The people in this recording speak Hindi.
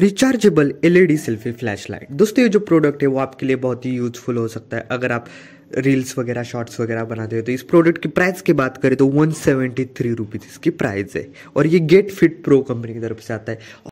रिचार्जेबल एलईडी सेल्फी फ्लैशलाइट दोस्तों ये जो प्रोडक्ट है वो आपके लिए बहुत ही यूजफुल हो सकता है अगर आप रील्स वगैरह शॉर्ट्स वगैरह बनाते हो तो इस प्रोडक्ट की प्राइस की बात करें तो वन सेवेंटी थ्री रुपीज़ इसकी प्राइस है और ये गेट फिट प्रो कंपनी की तरफ से आता है